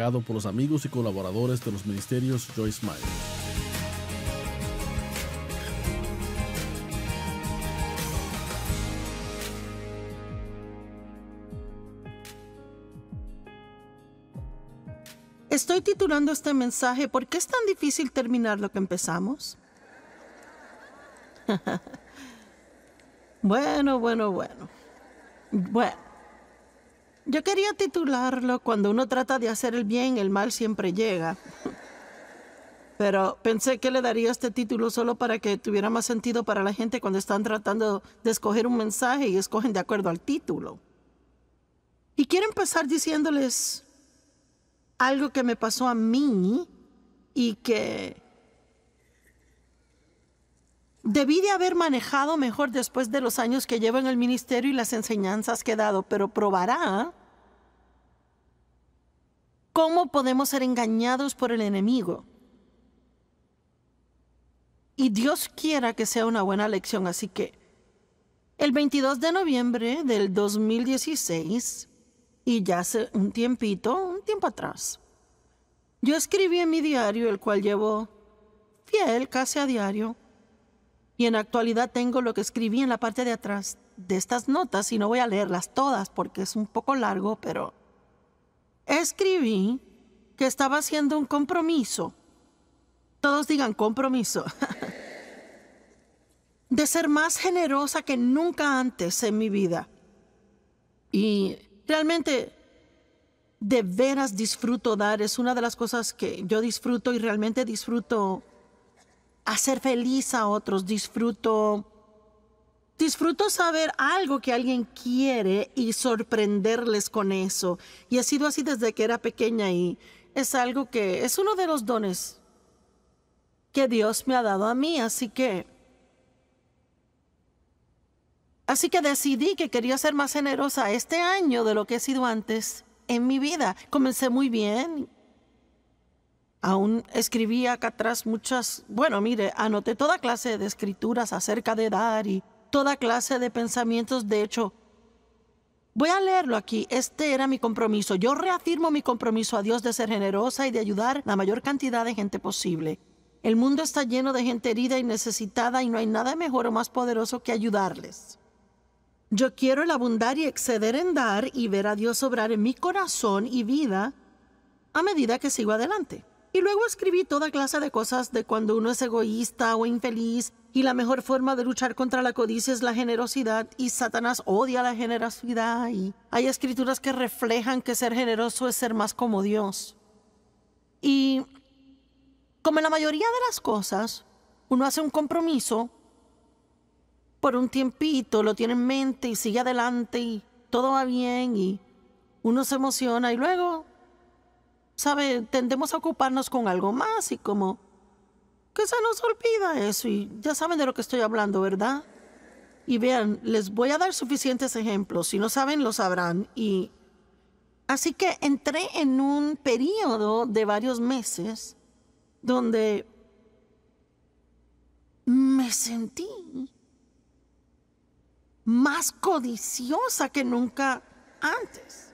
por los amigos y colaboradores de los ministerios Joyce Meyer. Estoy titulando este mensaje ¿Por qué es tan difícil terminar lo que empezamos? bueno, bueno, bueno. Bueno. Yo quería titularlo Cuando uno trata de hacer el bien, el mal siempre llega. Pero pensé que le daría este título solo para que tuviera más sentido para la gente cuando están tratando de escoger un mensaje y escogen de acuerdo al título. Y quiero empezar diciéndoles algo que me pasó a mí y que Debí de haber manejado mejor después de los años que llevo en el ministerio y las enseñanzas que he dado, pero probará ¿Cómo podemos ser engañados por el enemigo? Y Dios quiera que sea una buena lección, así que el 22 de noviembre del 2016, y ya hace un tiempito, un tiempo atrás, yo escribí en mi diario, el cual llevo fiel casi a diario, y en actualidad tengo lo que escribí en la parte de atrás de estas notas y no voy a leerlas todas porque es un poco largo, pero escribí que estaba haciendo un compromiso. Todos digan compromiso. de ser más generosa que nunca antes en mi vida. Y realmente, de veras disfruto dar. Es una de las cosas que yo disfruto y realmente disfruto hacer feliz a otros. Disfruto Disfruto saber algo que alguien quiere y sorprenderles con eso. Y he sido así desde que era pequeña y es algo que es uno de los dones que Dios me ha dado a mí. Así que... Así que decidí que quería ser más generosa este año de lo que he sido antes en mi vida. Comencé muy bien. Aún escribí acá atrás muchas... Bueno, mire, anoté toda clase de escrituras acerca de dar y toda clase de pensamientos. De hecho, voy a leerlo aquí. Este era mi compromiso. Yo reafirmo mi compromiso a Dios de ser generosa y de ayudar la mayor cantidad de gente posible. El mundo está lleno de gente herida y necesitada y no hay nada mejor o más poderoso que ayudarles. Yo quiero el abundar y exceder en dar y ver a Dios obrar en mi corazón y vida a medida que sigo adelante. Y luego escribí toda clase de cosas de cuando uno es egoísta o infeliz y la mejor forma de luchar contra la codicia es la generosidad y Satanás odia la generosidad y hay escrituras que reflejan que ser generoso es ser más como Dios. Y como en la mayoría de las cosas, uno hace un compromiso por un tiempito, lo tiene en mente y sigue adelante y todo va bien y uno se emociona y luego, ¿sabe? Tendemos a ocuparnos con algo más y como que se nos olvida eso y ya saben de lo que estoy hablando, ¿verdad? Y vean, les voy a dar suficientes ejemplos, si no saben lo sabrán y así que entré en un periodo de varios meses donde me sentí más codiciosa que nunca antes.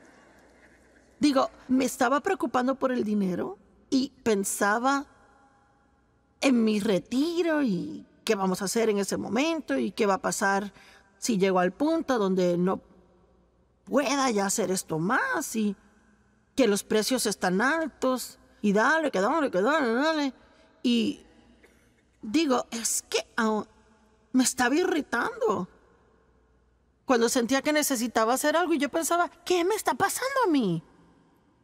Digo, me estaba preocupando por el dinero y pensaba en mi retiro y qué vamos a hacer en ese momento y qué va a pasar si llego al punto donde no pueda ya hacer esto más y que los precios están altos y dale, que dale, que dale, dale. Y digo, es que me estaba irritando. Cuando sentía que necesitaba hacer algo y yo pensaba, ¿qué me está pasando a mí?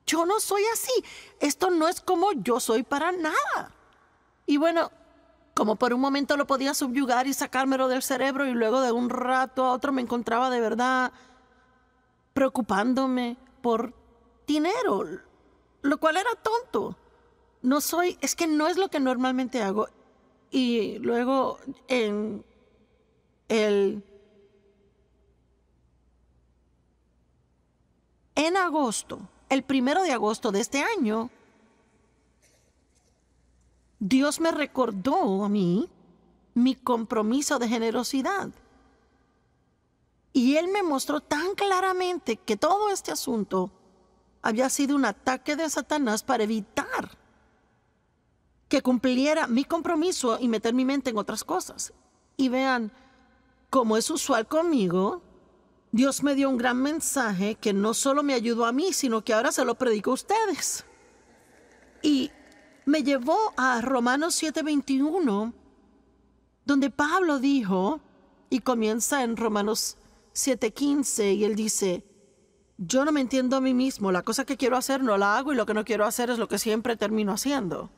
Yo no soy así. Esto no es como yo soy para nada. Y bueno, como por un momento lo podía subyugar y sacármelo del cerebro y luego de un rato a otro me encontraba de verdad preocupándome por dinero, lo cual era tonto. No soy, es que no es lo que normalmente hago. Y luego en el... En agosto, el primero de agosto de este año, Dios me recordó a mí mi compromiso de generosidad. Y Él me mostró tan claramente que todo este asunto había sido un ataque de Satanás para evitar que cumpliera mi compromiso y meter mi mente en otras cosas. Y vean, como es usual conmigo, Dios me dio un gran mensaje que no solo me ayudó a mí, sino que ahora se lo predico a ustedes. Y me llevó a Romanos 7:21, donde Pablo dijo, y comienza en Romanos 7:15, y él dice, yo no me entiendo a mí mismo, la cosa que quiero hacer no la hago y lo que no quiero hacer es lo que siempre termino haciendo.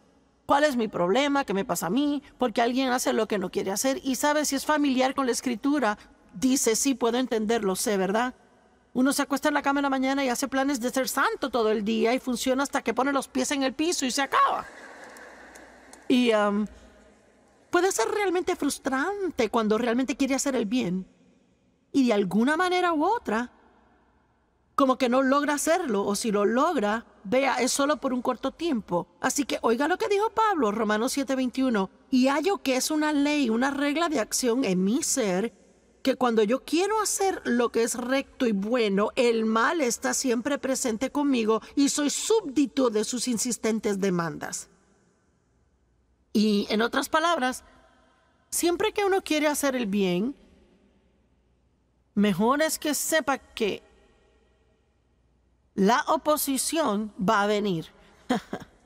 ¿Cuál es mi problema? ¿Qué me pasa a mí? Porque alguien hace lo que no quiere hacer y sabe si es familiar con la escritura. Dice, sí, puedo entenderlo, sé, ¿verdad? Uno se acuesta en la cama en la mañana y hace planes de ser santo todo el día y funciona hasta que pone los pies en el piso y se acaba. Y um, puede ser realmente frustrante cuando realmente quiere hacer el bien y de alguna manera u otra, como que no logra hacerlo o si lo logra, vea, es solo por un corto tiempo. Así que oiga lo que dijo Pablo, Romanos 7:21, y hallo que es una ley, una regla de acción en mi ser que cuando yo quiero hacer lo que es recto y bueno, el mal está siempre presente conmigo y soy súbdito de sus insistentes demandas. Y en otras palabras, siempre que uno quiere hacer el bien, mejor es que sepa que la oposición va a venir.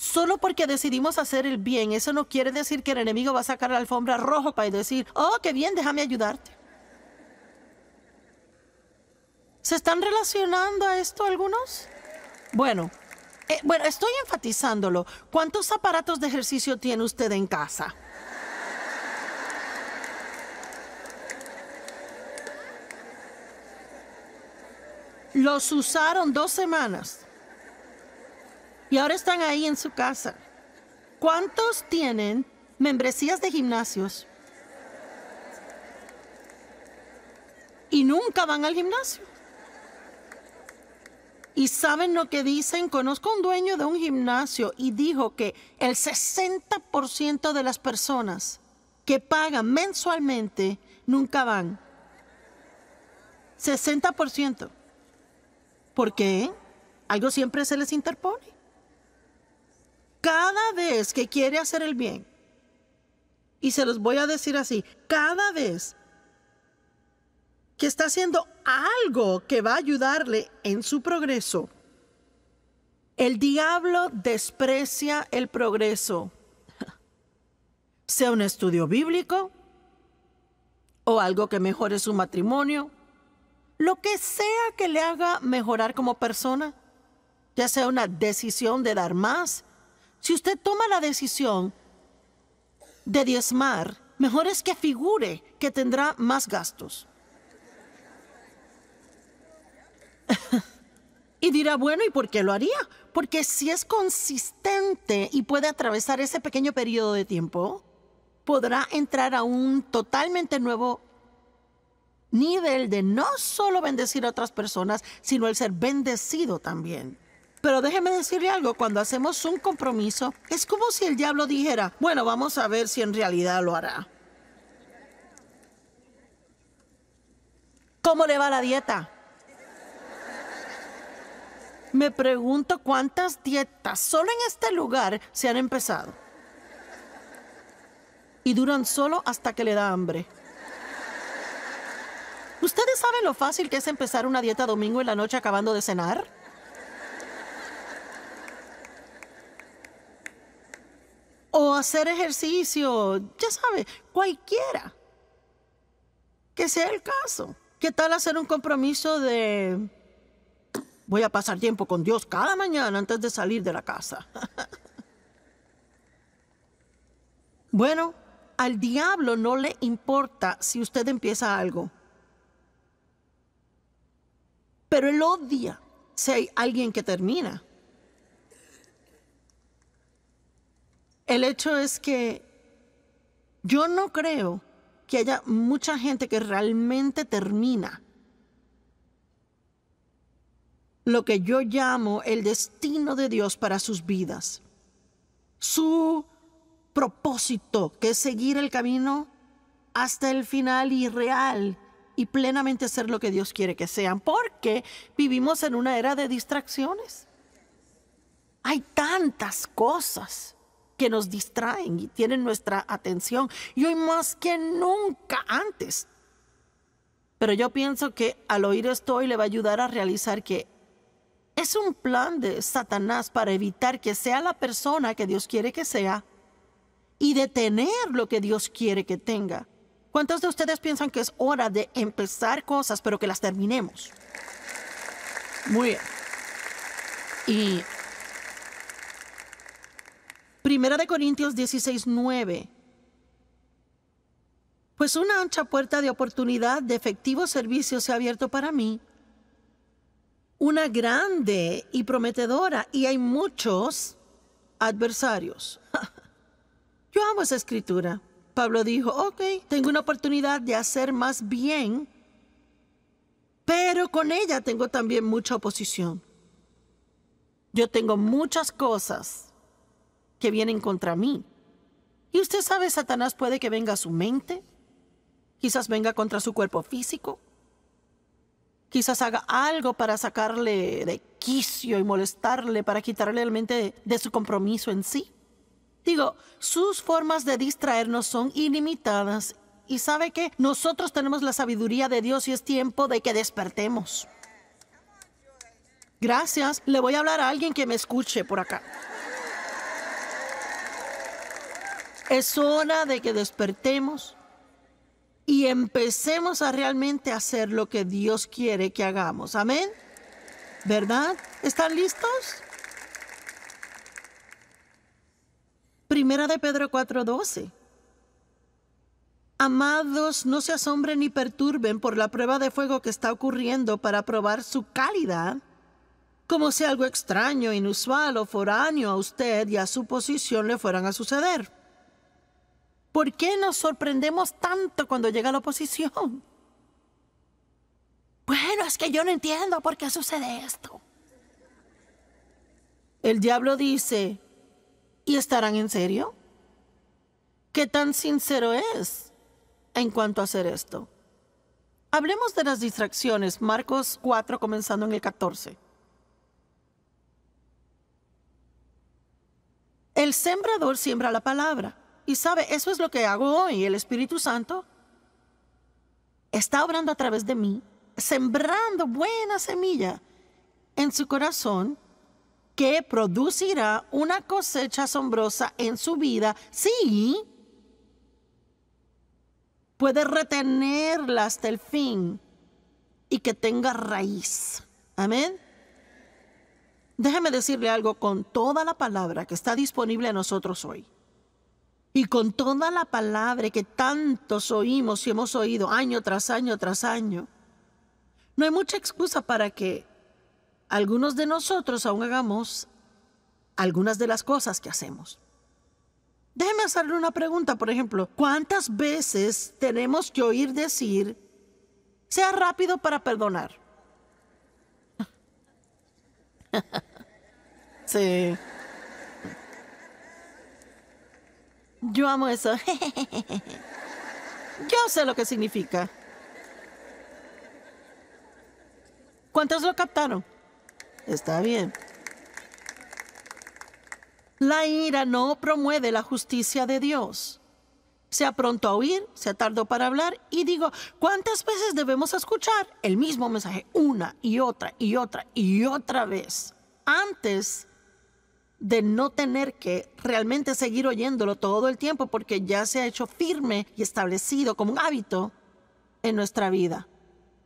Solo porque decidimos hacer el bien, eso no quiere decir que el enemigo va a sacar la alfombra roja para decir, oh, qué bien, déjame ayudarte. ¿Se están relacionando a esto algunos? Bueno, eh, bueno, estoy enfatizándolo. ¿Cuántos aparatos de ejercicio tiene usted en casa? Los usaron dos semanas y ahora están ahí en su casa. ¿Cuántos tienen membresías de gimnasios? Y nunca van al gimnasio. Y saben lo que dicen, conozco un dueño de un gimnasio y dijo que el 60% de las personas que pagan mensualmente nunca van. 60%. ¿Por qué? Algo siempre se les interpone. Cada vez que quiere hacer el bien, y se los voy a decir así, cada vez que está haciendo algo que va a ayudarle en su progreso, el diablo desprecia el progreso, sea un estudio bíblico o algo que mejore su matrimonio, lo que sea que le haga mejorar como persona, ya sea una decisión de dar más, si usted toma la decisión de diezmar, mejor es que figure que tendrá más gastos. y dirá, bueno, ¿y por qué lo haría? Porque si es consistente y puede atravesar ese pequeño periodo de tiempo, podrá entrar a un totalmente nuevo nivel de no solo bendecir a otras personas, sino el ser bendecido también. Pero déjeme decirle algo, cuando hacemos un compromiso, es como si el diablo dijera, bueno, vamos a ver si en realidad lo hará. ¿Cómo le va la dieta? Me pregunto cuántas dietas solo en este lugar se han empezado. Y duran solo hasta que le da hambre. ¿Ustedes saben lo fácil que es empezar una dieta domingo en la noche acabando de cenar? o hacer ejercicio, ya sabes, cualquiera. Que sea el caso. ¿Qué tal hacer un compromiso de... Voy a pasar tiempo con Dios cada mañana antes de salir de la casa. bueno, al diablo no le importa si usted empieza algo. Pero él odia si hay alguien que termina. el hecho es que yo no creo que haya mucha gente que realmente termina lo que yo llamo el destino de Dios para sus vidas. Su propósito, que es seguir el camino hasta el final y real y plenamente ser lo que Dios quiere que sean, porque vivimos en una era de distracciones. Hay tantas cosas que nos distraen y tienen nuestra atención. Y hoy más que nunca antes. Pero yo pienso que al oír esto hoy le va a ayudar a realizar que es un plan de Satanás para evitar que sea la persona que Dios quiere que sea y detener lo que Dios quiere que tenga. ¿Cuántos de ustedes piensan que es hora de empezar cosas pero que las terminemos? Muy bien. Y Primera de Corintios 16, 9. Pues una ancha puerta de oportunidad de efectivo servicio se ha abierto para mí. Una grande y prometedora, y hay muchos adversarios. Yo amo esa escritura. Pablo dijo, ok, tengo una oportunidad de hacer más bien, pero con ella tengo también mucha oposición. Yo tengo muchas cosas que vienen contra mí. Y usted sabe, Satanás puede que venga a su mente, quizás venga contra su cuerpo físico, quizás haga algo para sacarle de quicio y molestarle, para quitarle la mente de, de su compromiso en sí. Digo, sus formas de distraernos son ilimitadas y sabe que nosotros tenemos la sabiduría de Dios y es tiempo de que despertemos. Gracias, le voy a hablar a alguien que me escuche por acá. Es hora de que despertemos y empecemos a realmente hacer lo que Dios quiere que hagamos. Amén. ¿Verdad? ¿Están listos? Primera de Pedro 4:12. Amados, no se asombren ni perturben por la prueba de fuego que está ocurriendo para probar su calidad, como si algo extraño, inusual o foráneo a usted y a su posición le fueran a suceder. ¿Por qué nos sorprendemos tanto cuando llega la oposición? Bueno, es que yo no entiendo por qué sucede esto. El diablo dice, ¿y estarán en serio? ¿Qué tan sincero es en cuanto a hacer esto? Hablemos de las distracciones, Marcos 4 comenzando en el 14. El sembrador siembra la palabra. Y sabe, eso es lo que hago hoy. El Espíritu Santo está obrando a través de mí, sembrando buena semilla en su corazón que producirá una cosecha asombrosa en su vida si puede retenerla hasta el fin y que tenga raíz. Amén. Déjeme decirle algo con toda la palabra que está disponible a nosotros hoy. Y con toda la palabra que tantos oímos y hemos oído año tras año tras año, no hay mucha excusa para que algunos de nosotros aún hagamos algunas de las cosas que hacemos. Déjeme hacerle una pregunta, por ejemplo, ¿cuántas veces tenemos que oír decir, sea rápido para perdonar? sí. Yo amo eso. Yo sé lo que significa. ¿Cuántos lo captaron? Está bien. La ira no promueve la justicia de Dios. Sea pronto a oír, sea tardo para hablar, y digo, ¿cuántas veces debemos escuchar el mismo mensaje una y otra y otra y otra vez? Antes de no tener que realmente seguir oyéndolo todo el tiempo porque ya se ha hecho firme y establecido como un hábito en nuestra vida.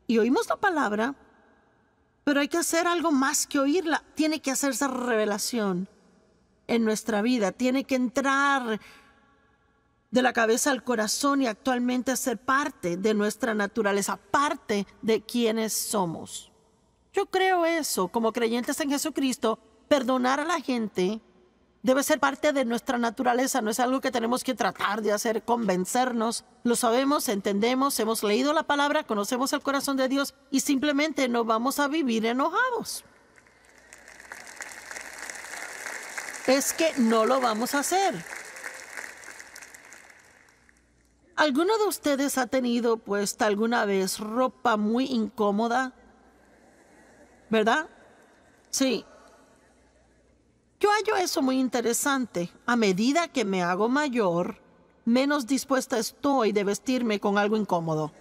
Y oímos la palabra, pero hay que hacer algo más que oírla. Tiene que hacerse revelación en nuestra vida, tiene que entrar de la cabeza al corazón y actualmente ser parte de nuestra naturaleza, parte de quienes somos. Yo creo eso, como creyentes en Jesucristo, perdonar a la gente debe ser parte de nuestra naturaleza, no es algo que tenemos que tratar de hacer, convencernos. Lo sabemos, entendemos, hemos leído la palabra, conocemos el corazón de Dios y simplemente no vamos a vivir enojados. Es que no lo vamos a hacer. ¿Alguno de ustedes ha tenido puesta alguna vez ropa muy incómoda? ¿Verdad? Sí, yo hallo eso muy interesante. A medida que me hago mayor, menos dispuesta estoy de vestirme con algo incómodo.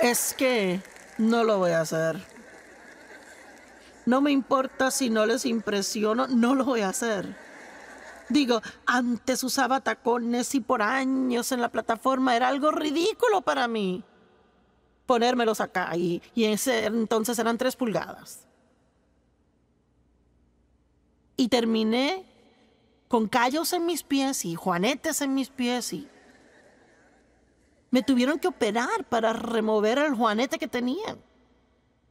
Es que no lo voy a hacer. No me importa si no les impresiono, no lo voy a hacer. Digo, antes usaba tacones y por años en la plataforma era algo ridículo para mí. Ponérmelos acá y, entonces eran tres pulgadas y terminé con callos en mis pies y juanetes en mis pies y me tuvieron que operar para remover el juanete que tenía.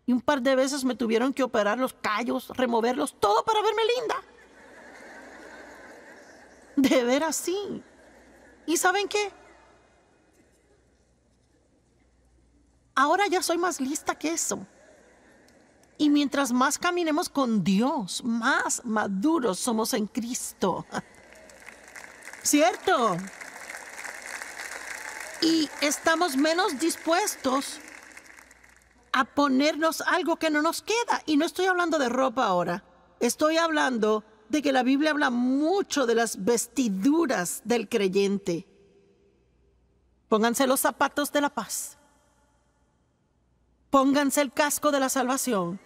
Y un par de veces me tuvieron que operar los callos, removerlos, todo para verme linda. De ver así. ¿Y saben qué? Ahora ya soy más lista que eso. Y mientras más caminemos con Dios, más maduros somos en Cristo. ¿Cierto? Y estamos menos dispuestos a ponernos algo que no nos queda. Y no estoy hablando de ropa ahora. Estoy hablando de que la Biblia habla mucho de las vestiduras del creyente. Pónganse los zapatos de la paz. Pónganse el casco de la salvación.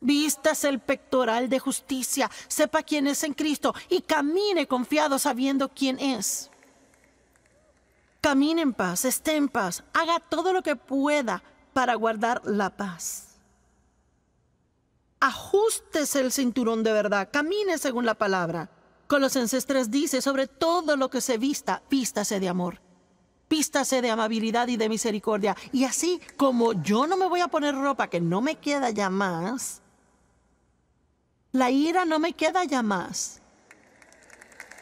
Vístase el pectoral de justicia, sepa quién es en Cristo y camine confiado sabiendo quién es. Camine en paz, esté en paz, haga todo lo que pueda para guardar la paz. Ajustese el cinturón de verdad, camine según la palabra. Colosenses 3 dice, sobre todo lo que se vista, vístase de amor. Vístase de amabilidad y de misericordia. Y así como yo no me voy a poner ropa que no me queda ya más, la ira no me queda ya más.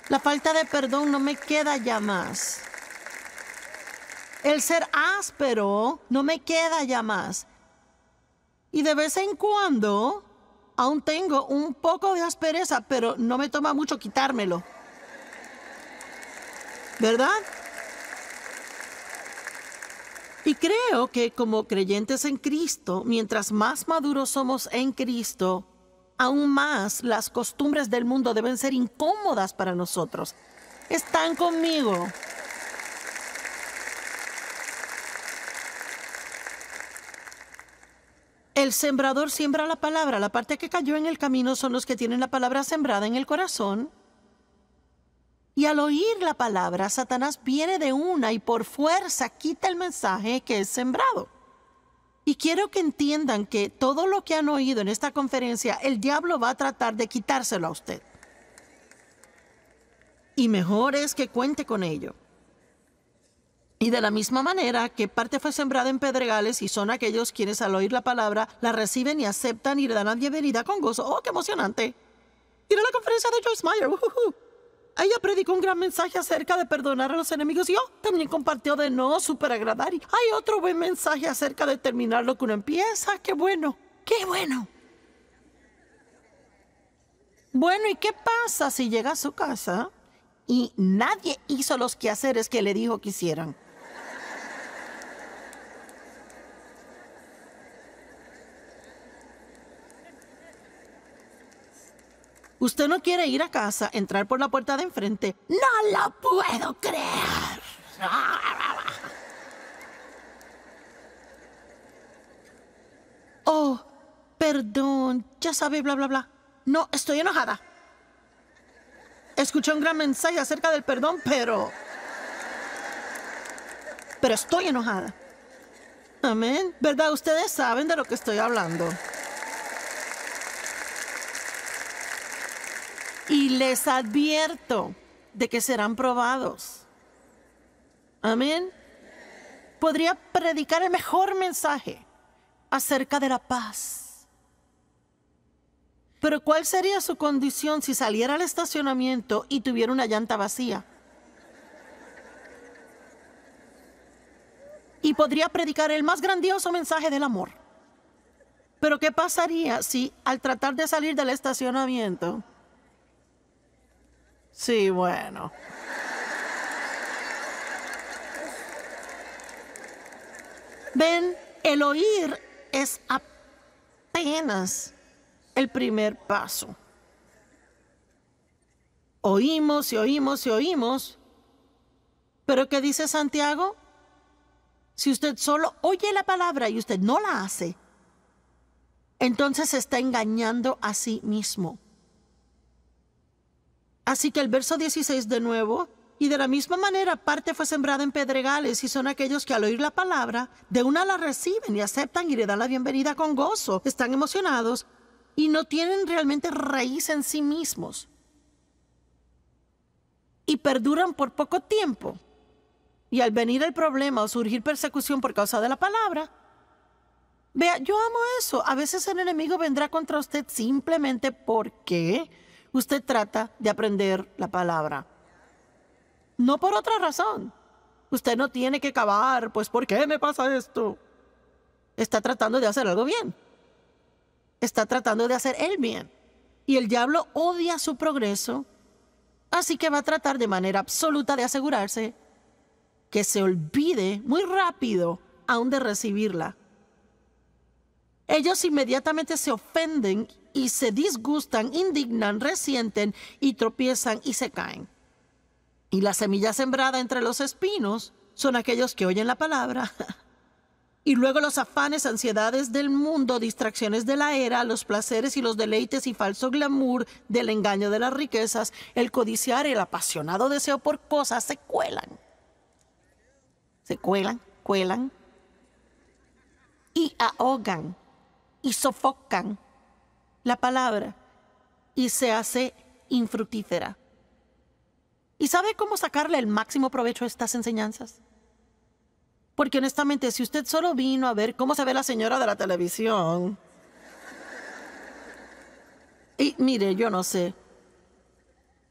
La falta de perdón no me queda ya más. El ser áspero no me queda ya más. Y de vez en cuando aún tengo un poco de aspereza, pero no me toma mucho quitármelo. ¿Verdad? Y creo que como creyentes en Cristo, mientras más maduros somos en Cristo, aún más las costumbres del mundo deben ser incómodas para nosotros. Están conmigo. El sembrador siembra la palabra. La parte que cayó en el camino son los que tienen la palabra sembrada en el corazón. Y al oír la palabra, Satanás viene de una y por fuerza quita el mensaje que es sembrado. Y quiero que entiendan que todo lo que han oído en esta conferencia, el diablo va a tratar de quitárselo a usted. Y mejor es que cuente con ello. Y de la misma manera que parte fue sembrada en pedregales y son aquellos quienes al oír la palabra la reciben y aceptan y le dan la bienvenida con gozo. ¡Oh, qué emocionante! Y la conferencia de Joyce Meyer. Ella predicó un gran mensaje acerca de perdonar a los enemigos y yo oh, también compartió de no superagradar. Y hay otro buen mensaje acerca de terminar lo que uno empieza. ¡Qué bueno! ¡Qué bueno! Bueno, ¿y qué pasa si llega a su casa y nadie hizo los quehaceres que le dijo que hicieran? Usted no quiere ir a casa, entrar por la puerta de enfrente. No lo puedo creer. Oh, perdón, ya sabe, bla, bla, bla. No, estoy enojada. Escuché un gran mensaje acerca del perdón, pero... Pero estoy enojada. Amén. ¿Verdad? Ustedes saben de lo que estoy hablando. y les advierto de que serán probados. Amén. Podría predicar el mejor mensaje acerca de la paz. Pero ¿cuál sería su condición si saliera al estacionamiento y tuviera una llanta vacía? Y podría predicar el más grandioso mensaje del amor. Pero ¿qué pasaría si al tratar de salir del estacionamiento Sí, bueno. Ven, el oír es apenas el primer paso. Oímos y oímos y oímos. Pero ¿qué dice Santiago? Si usted solo oye la palabra y usted no la hace, entonces está engañando a sí mismo. Así que el verso 16 de nuevo, y de la misma manera parte fue sembrada en pedregales y son aquellos que al oír la palabra, de una la reciben y aceptan y le dan la bienvenida con gozo, están emocionados y no tienen realmente raíz en sí mismos. Y perduran por poco tiempo. Y al venir el problema o surgir persecución por causa de la palabra, vea, yo amo eso. A veces el enemigo vendrá contra usted simplemente porque usted trata de aprender la palabra. No por otra razón. Usted no tiene que cavar, pues ¿por qué me pasa esto? Está tratando de hacer algo bien. Está tratando de hacer el bien. Y el diablo odia su progreso, así que va a tratar de manera absoluta de asegurarse que se olvide muy rápido aún de recibirla. Ellos inmediatamente se ofenden y se disgustan, indignan, resienten y tropiezan y se caen. Y la semilla sembrada entre los espinos son aquellos que oyen la palabra. y luego los afanes, ansiedades del mundo, distracciones de la era, los placeres y los deleites y falso glamour del engaño de las riquezas, el codiciar, el apasionado deseo por cosas, se cuelan. Se cuelan, cuelan. Y ahogan, y sofocan, la palabra y se hace infructífera. ¿Y sabe cómo sacarle el máximo provecho a estas enseñanzas? Porque honestamente, si usted solo vino a ver cómo se ve la señora de la televisión... Y mire, yo no sé.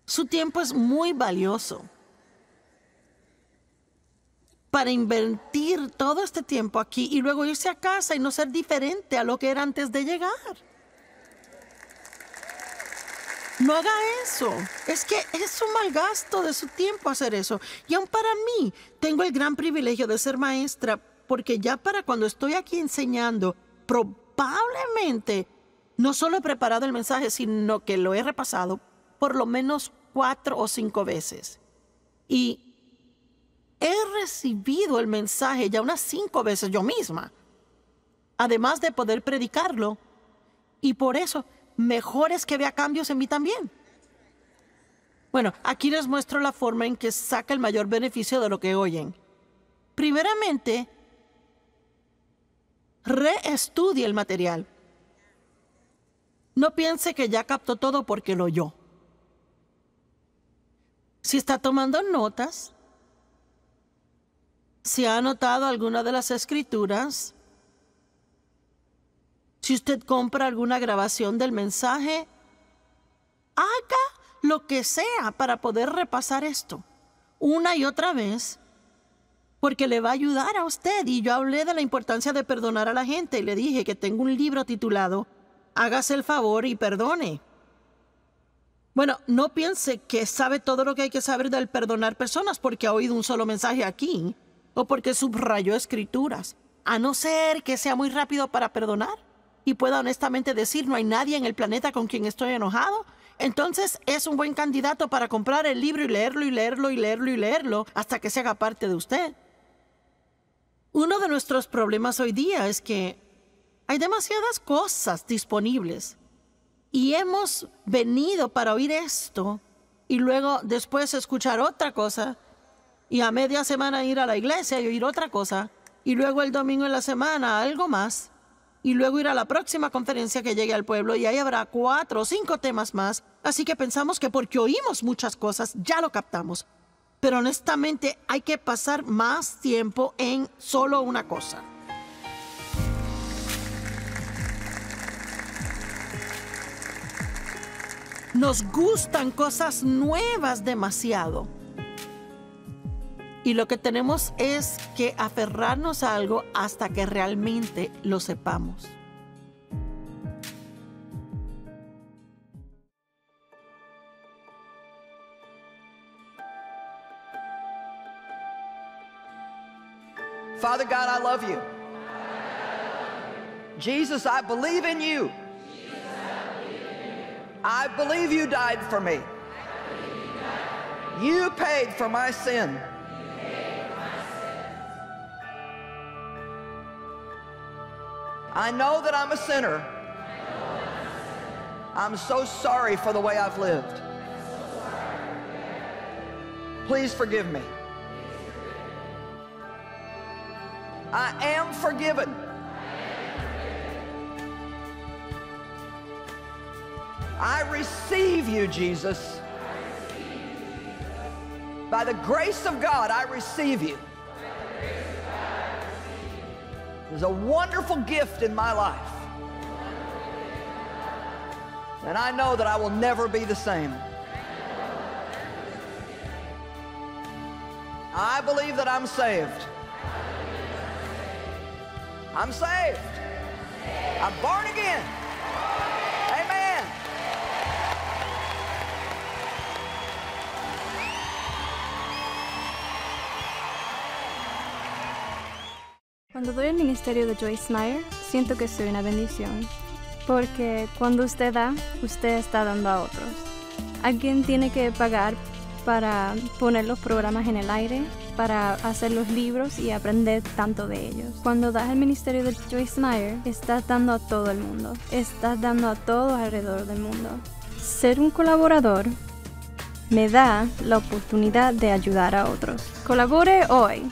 Su tiempo es muy valioso. Para invertir todo este tiempo aquí y luego irse a casa y no ser diferente a lo que era antes de llegar. No haga eso. Es que es un mal gasto de su tiempo hacer eso. Y aún para mí, tengo el gran privilegio de ser maestra, porque ya para cuando estoy aquí enseñando, probablemente no solo he preparado el mensaje, sino que lo he repasado por lo menos cuatro o cinco veces. Y he recibido el mensaje ya unas cinco veces yo misma, además de poder predicarlo. Y por eso mejores que vea cambios en mí también. Bueno, aquí les muestro la forma en que saca el mayor beneficio de lo que oyen. Primeramente, reestudie el material. No piense que ya captó todo porque lo oyó. Si está tomando notas, si ha anotado alguna de las escrituras, si usted compra alguna grabación del mensaje, haga lo que sea para poder repasar esto una y otra vez, porque le va a ayudar a usted. Y yo hablé de la importancia de perdonar a la gente y le dije que tengo un libro titulado Hágase el favor y perdone. Bueno, no piense que sabe todo lo que hay que saber del perdonar personas porque ha oído un solo mensaje aquí o porque subrayó escrituras, a no ser que sea muy rápido para perdonar y pueda honestamente decir no hay nadie en el planeta con quien estoy enojado, entonces es un buen candidato para comprar el libro y leerlo y leerlo y leerlo y leerlo hasta que se haga parte de usted. Uno de nuestros problemas hoy día es que hay demasiadas cosas disponibles y hemos venido para oír esto y luego después escuchar otra cosa y a media semana ir a la iglesia y oír otra cosa y luego el domingo en la semana algo más y luego ir a la próxima conferencia que llegue al pueblo y ahí habrá cuatro o cinco temas más. Así que pensamos que porque oímos muchas cosas ya lo captamos. Pero honestamente hay que pasar más tiempo en solo una cosa. Nos gustan cosas nuevas demasiado. Y lo que tenemos es que aferrarnos a algo hasta que realmente lo sepamos. Father God, I love you. Jesus, I believe in you. I believe you died for me. You paid for my sin. I know that I'm a sinner. I'm so sorry for the way I've lived. Please forgive me. I am forgiven. I receive you, Jesus. By the grace of God, I receive you is a wonderful gift in my life. And I know that I will never be the same. I believe that I'm saved. I'm saved. I'm born again. Cuando doy el ministerio de Joyce Meyer, siento que soy una bendición, porque cuando usted da, usted está dando a otros. Alguien tiene que pagar para poner los programas en el aire, para hacer los libros y aprender tanto de ellos. Cuando das el ministerio de Joyce Meyer, estás dando a todo el mundo, estás dando a todo alrededor del mundo. Ser un colaborador me da la oportunidad de ayudar a otros. Colabore hoy.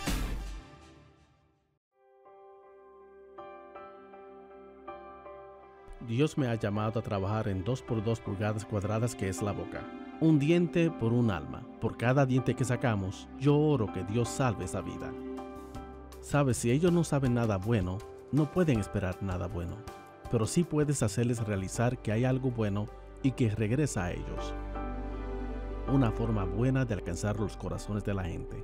Dios me ha llamado a trabajar en 2 por 2 pulgadas cuadradas que es la boca. Un diente por un alma. Por cada diente que sacamos, yo oro que Dios salve esa vida. Sabes, si ellos no saben nada bueno, no pueden esperar nada bueno, pero sí puedes hacerles realizar que hay algo bueno y que regresa a ellos. Una forma buena de alcanzar los corazones de la gente.